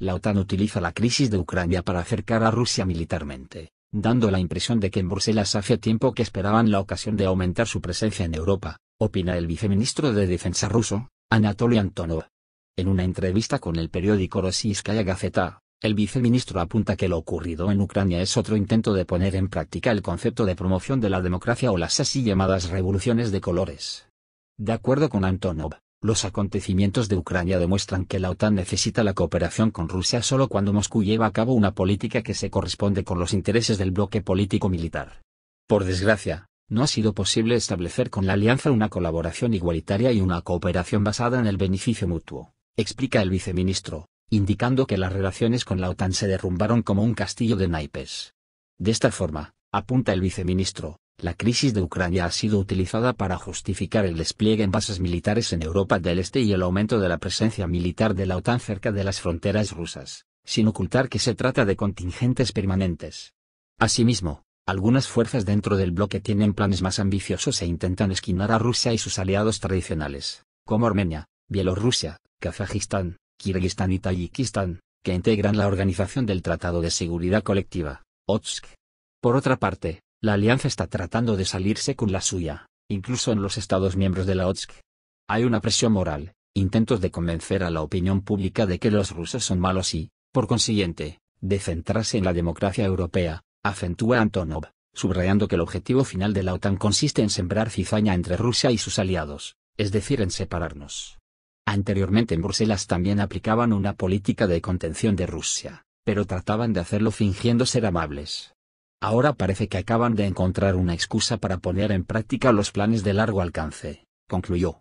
la OTAN utiliza la crisis de Ucrania para acercar a Rusia militarmente, dando la impresión de que en Bruselas hace tiempo que esperaban la ocasión de aumentar su presencia en Europa, opina el viceministro de Defensa ruso, Anatoly Antonov. En una entrevista con el periódico Rossiyskaya Gazeta, el viceministro apunta que lo ocurrido en Ucrania es otro intento de poner en práctica el concepto de promoción de la democracia o las así llamadas revoluciones de colores. De acuerdo con Antonov, los acontecimientos de Ucrania demuestran que la OTAN necesita la cooperación con Rusia solo cuando Moscú lleva a cabo una política que se corresponde con los intereses del bloque político-militar. Por desgracia, no ha sido posible establecer con la alianza una colaboración igualitaria y una cooperación basada en el beneficio mutuo, explica el viceministro, indicando que las relaciones con la OTAN se derrumbaron como un castillo de naipes. De esta forma, apunta el viceministro, la crisis de Ucrania ha sido utilizada para justificar el despliegue en bases militares en Europa del Este y el aumento de la presencia militar de la OTAN cerca de las fronteras rusas, sin ocultar que se trata de contingentes permanentes. Asimismo, algunas fuerzas dentro del bloque tienen planes más ambiciosos e intentan esquinar a Rusia y sus aliados tradicionales, como Armenia, Bielorrusia, Kazajistán, Kirguistán y Tayikistán, que integran la Organización del Tratado de Seguridad Colectiva, OTSK. Por otra parte, la alianza está tratando de salirse con la suya, incluso en los estados miembros de la OTSC. Hay una presión moral, intentos de convencer a la opinión pública de que los rusos son malos y, por consiguiente, de centrarse en la democracia europea, acentúa Antonov, subrayando que el objetivo final de la OTAN consiste en sembrar cizaña entre Rusia y sus aliados, es decir, en separarnos. Anteriormente en Bruselas también aplicaban una política de contención de Rusia, pero trataban de hacerlo fingiendo ser amables. Ahora parece que acaban de encontrar una excusa para poner en práctica los planes de largo alcance, concluyó.